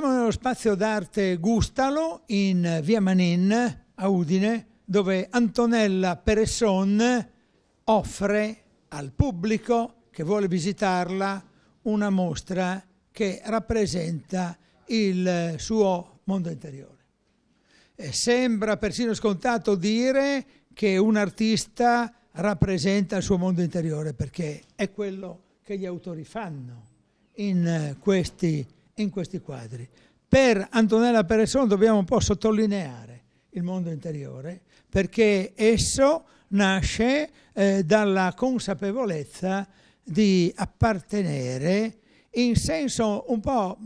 Siamo nello spazio d'arte Gustalo in via Manin a Udine dove Antonella Peresson offre al pubblico che vuole visitarla una mostra che rappresenta il suo mondo interiore. E sembra persino scontato dire che un artista rappresenta il suo mondo interiore perché è quello che gli autori fanno in eh, questi in questi quadri. Per Antonella Peresson dobbiamo un po' sottolineare il mondo interiore perché esso nasce eh, dalla consapevolezza di appartenere in senso un po'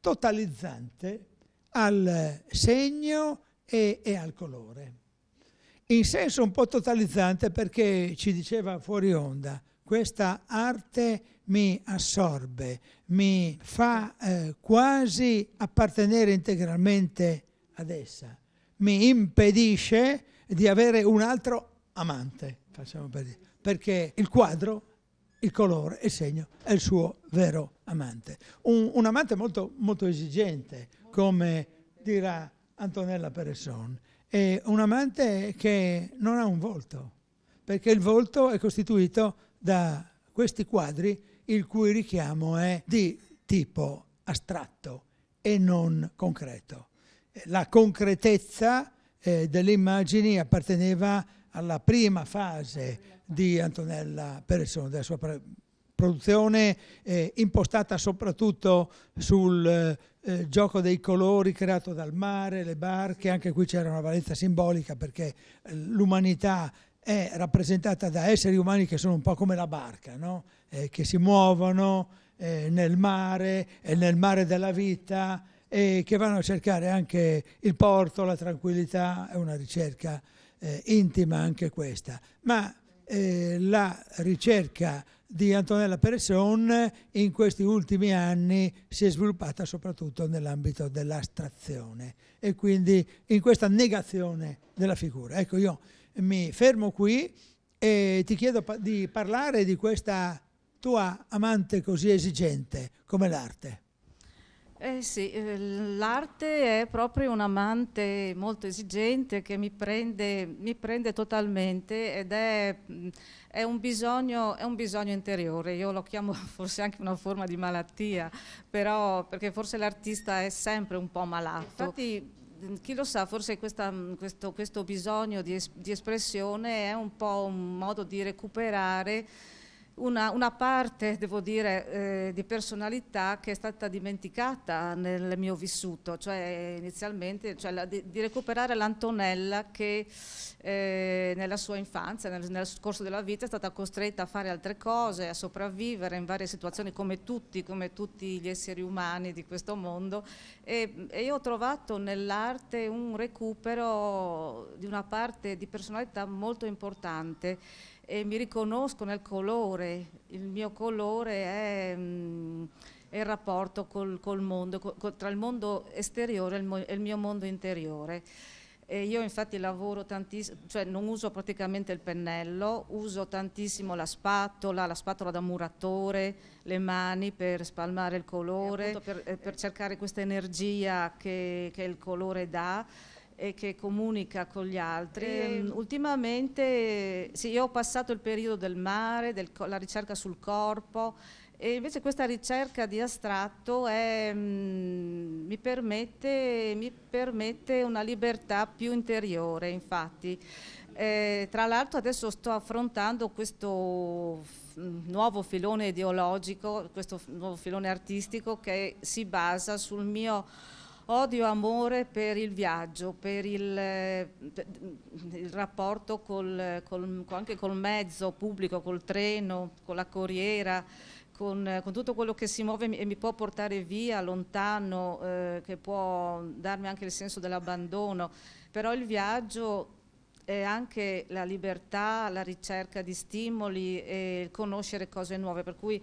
totalizzante al segno e, e, al colore. In senso un po' totalizzante perché ci diceva fuori onda questa arte mi assorbe, mi fa eh, quasi appartenere integralmente ad essa, mi impedisce di avere un altro amante, facciamo per dire, perché il quadro, il colore, il segno è il suo vero amante. Un, un amante molto, molto esigente, come dirà Antonella Peresson, è un amante che non ha un volto, perché il volto è costituito da questi quadri il cui richiamo è di tipo astratto e non concreto. La concretezza eh, delle immagini apparteneva alla prima fase di Antonella Persson, della sua produzione eh, impostata soprattutto sul eh, gioco dei colori creato dal mare, le barche, anche qui c'era una valenza simbolica perché eh, l'umanità è rappresentata da esseri umani che sono un po' come la barca, no? eh, che si muovono eh, nel mare, e nel mare della vita, e che vanno a cercare anche il porto, la tranquillità, è una ricerca eh, intima anche questa. Ma eh, la ricerca di Antonella Peresson in questi ultimi anni si è sviluppata soprattutto nell'ambito dell'astrazione e quindi in questa negazione della figura. Ecco, io mi fermo qui e ti chiedo pa- di parlare di questa tua amante così esigente come l'arte. Eh sì, eh, l'arte è proprio un amante molto esigente che mi prende, mi prende totalmente ed è, mm, è, un bisogno, è, un bisogno, interiore, io lo chiamo forse anche una forma di malattia, però perché forse l'artista è sempre un po' malato. Infatti Mm, chi lo sa, forse questa, mm, questo, questo, bisogno di, es, di espressione è un po' un modo di recuperare una, una parte, devo dire, eh, di personalità che è stata dimenticata nel mio vissuto, cioè inizialmente cioè la, di, di, recuperare l'Antonella che eh, nella sua infanzia, nel, nel, corso della vita, è stata costretta a fare altre cose, a sopravvivere in varie situazioni come tutti, come tutti gli esseri umani di questo mondo e, e io ho trovato nell'arte un recupero di una parte di personalità molto importante e mi riconosco nel colore, il mio colore è, mh, mm, è il rapporto col, col mondo, col, tra il mondo esteriore e il, mo il mio mondo interiore. E io infatti lavoro tantissimo, cioè non uso praticamente il pennello, uso tantissimo la spatola, la spatola da muratore, le mani per spalmare il colore, per, eh, per, cercare questa energia che, che il colore dà e che comunica con gli altri. E, ehm, ultimamente sì, io ho passato il periodo del mare, della ricerca sul corpo e invece questa ricerca di astratto è, mh, mm, mi, permette, mi, permette, una libertà più interiore, infatti. Eh, tra l'altro adesso sto affrontando questo mm, nuovo filone ideologico, questo nuovo filone artistico che si basa sul mio odio amore per il viaggio, per il, eh, il rapporto col, col, anche col mezzo pubblico, col treno, con la corriera, con, eh, con, tutto quello che si muove e mi può portare via lontano, eh, che può darmi anche il senso dell'abbandono, però il viaggio è anche la libertà, la ricerca di stimoli e conoscere cose nuove, per cui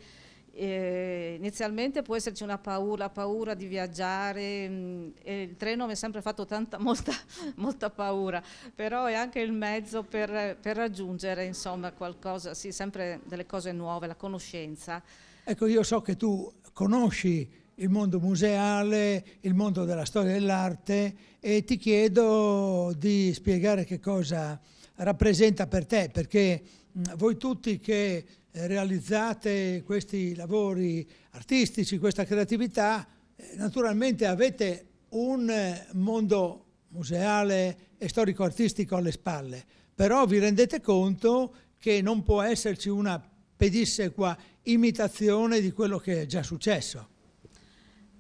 e eh, inizialmente può esserci una paura, la paura di viaggiare, mh, mm, il treno mi ha sempre fatto tanta, molta, molta, paura, però è anche il mezzo per, per raggiungere insomma, qualcosa, sì, sempre delle cose nuove, la conoscenza. Ecco, io so che tu conosci il mondo museale, il mondo della storia dell'arte e ti chiedo di spiegare che cosa rappresenta per te, perché mh, mm, voi tutti che eh, realizzate questi lavori artistici, questa creatività, eh, naturalmente avete un eh, mondo museale e storico-artistico alle spalle, però vi rendete conto che non può esserci una pedissequa imitazione di quello che è già successo.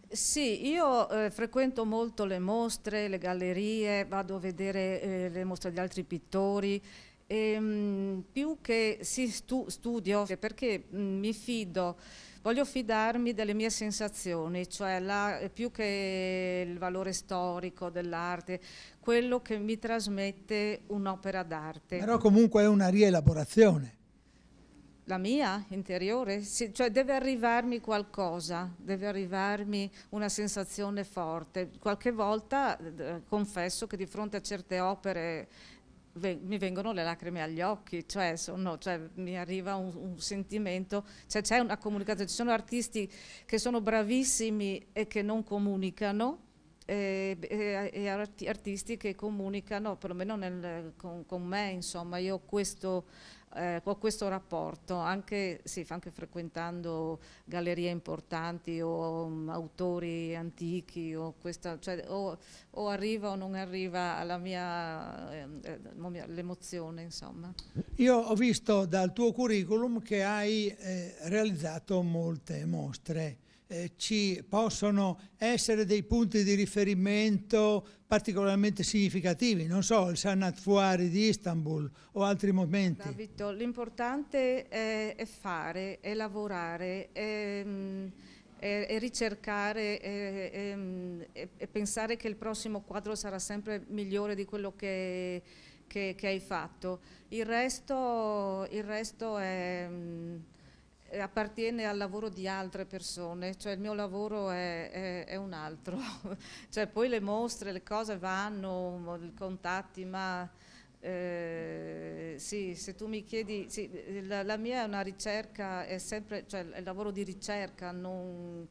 Sì, io eh, frequento molto le mostre, le gallerie, vado a vedere eh, le mostre di altri pittori Ehm, più che sì, stu, studio perché mh, mm, mi fido, voglio fidarmi delle mie sensazioni, cioè la, eh, più che il valore storico dell'arte, quello che mi trasmette un'opera d'arte. Però comunque è una rielaborazione. La mia interiore? Sì, cioè deve arrivarmi qualcosa, deve arrivarmi una sensazione forte. Qualche volta eh, confesso che di fronte a certe opere mi vengono le lacrime agli occhi, cioè, sono, cioè mi arriva un, un sentimento, cioè, c'è una comunicazione, ci sono artisti che sono bravissimi e che non comunicano, e, e, e arti artisti che comunicano, perlomeno nel, con, con, me, insomma, io questo eh, ho questo rapporto, anche, sì, anche frequentando gallerie importanti o um, autori antichi o, questa, cioè, o, o, arriva o non arriva eh, eh l'emozione insomma. Io ho visto dal tuo curriculum che hai eh, realizzato molte mostre eh, ci possono essere dei punti di riferimento particolarmente significativi, non so, il Sanat Fuari di Istanbul o altri momenti. Davito, l'importante è, è, fare, è lavorare, è, mm, è ricercare e mm, pensare che il prossimo quadro sarà sempre migliore di quello che, che, che hai fatto. Il resto, il resto è mm, eh, appartiene al lavoro di altre persone, cioè il mio lavoro è, è, è un altro, cioè poi le mostre, le cose vanno, i contatti, ma eh, sì, se tu mi chiedi, sì, la, la, mia è una ricerca, è sempre, cioè il lavoro di ricerca, non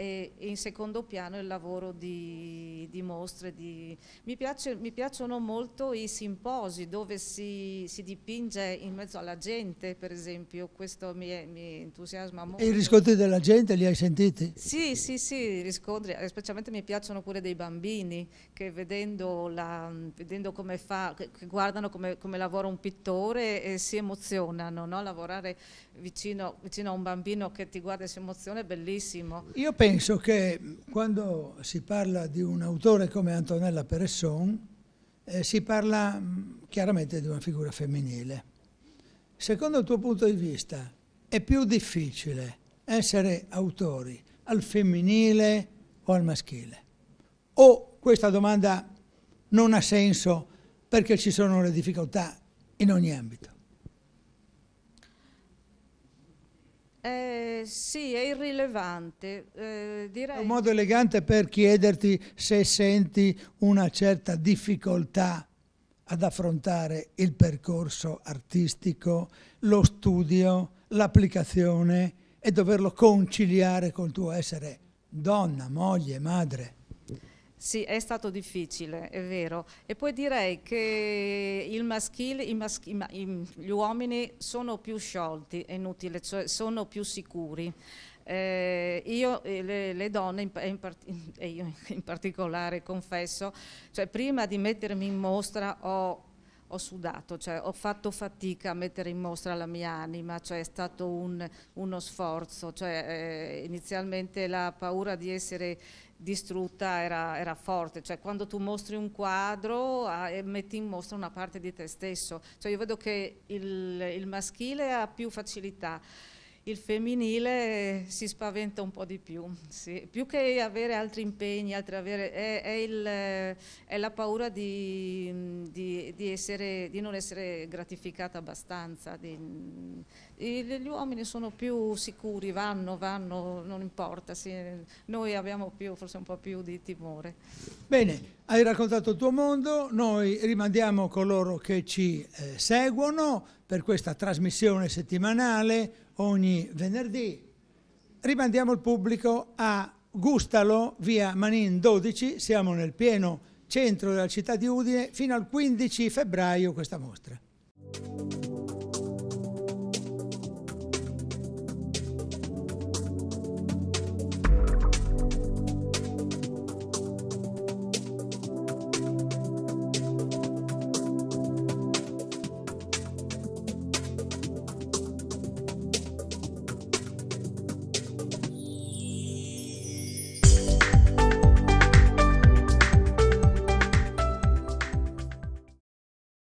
e, in secondo piano il lavoro di, di mostre. Di... Mi, piace, mi, piacciono molto i simposi dove si, si, dipinge in mezzo alla gente, per esempio, questo mi, mi entusiasma molto. E i riscontri della gente li hai sentiti? Sì, sì, sì, i riscontri, specialmente mi piacciono pure dei bambini che vedendo, la, vedendo come fa, che, guardano come, come lavora un pittore e eh, si emozionano, no? lavorare vicino, vicino, a un bambino che ti guarda e si emoziona è bellissimo. Io penso che quando si parla di un autore come Antonella Peresson eh, si parla chiaramente di una figura femminile. Secondo il tuo punto di vista è più difficile essere autori al femminile o al maschile? O questa domanda non ha senso perché ci sono le difficoltà in ogni ambito? Eh, sì, è irrilevante. Eh, direi... È un modo elegante per chiederti se senti una certa difficoltà ad affrontare il percorso artistico, lo studio, l'applicazione e doverlo conciliare col tuo essere donna, moglie, madre. Sì, è stato difficile, è vero. E poi direi che il maschile, i maschi, gli uomini sono più sciolti, è inutile, cioè sono più sicuri. Eh, io e eh, le, le, donne, in, in e io in particolare confesso, cioè prima di mettermi in mostra ho ho sudato, cioè ho fatto fatica a mettere in mostra la mia anima, cioè è stato un, uno sforzo, cioè, eh, inizialmente la paura di essere distrutta era, era, forte, cioè quando tu mostri un quadro ah, e metti in mostra una parte di te stesso, cioè io vedo che il, il maschile ha più facilità il femminile si spaventa un po' di più, sì. più che avere altri impegni, altri avere, è, è, il, è, la paura di, di, di, essere, di, non essere gratificata abbastanza. gli uomini sono più sicuri, vanno, vanno, non importa, sì. noi abbiamo più, forse un po' più di timore. Bene. Hai raccontato il tuo mondo, noi rimandiamo coloro che ci eh, seguono per questa trasmissione settimanale ogni venerdì. Rimandiamo il pubblico a Gustalo, via Manin 12, siamo nel pieno centro della città di Udine, fino al 15 febbraio questa mostra.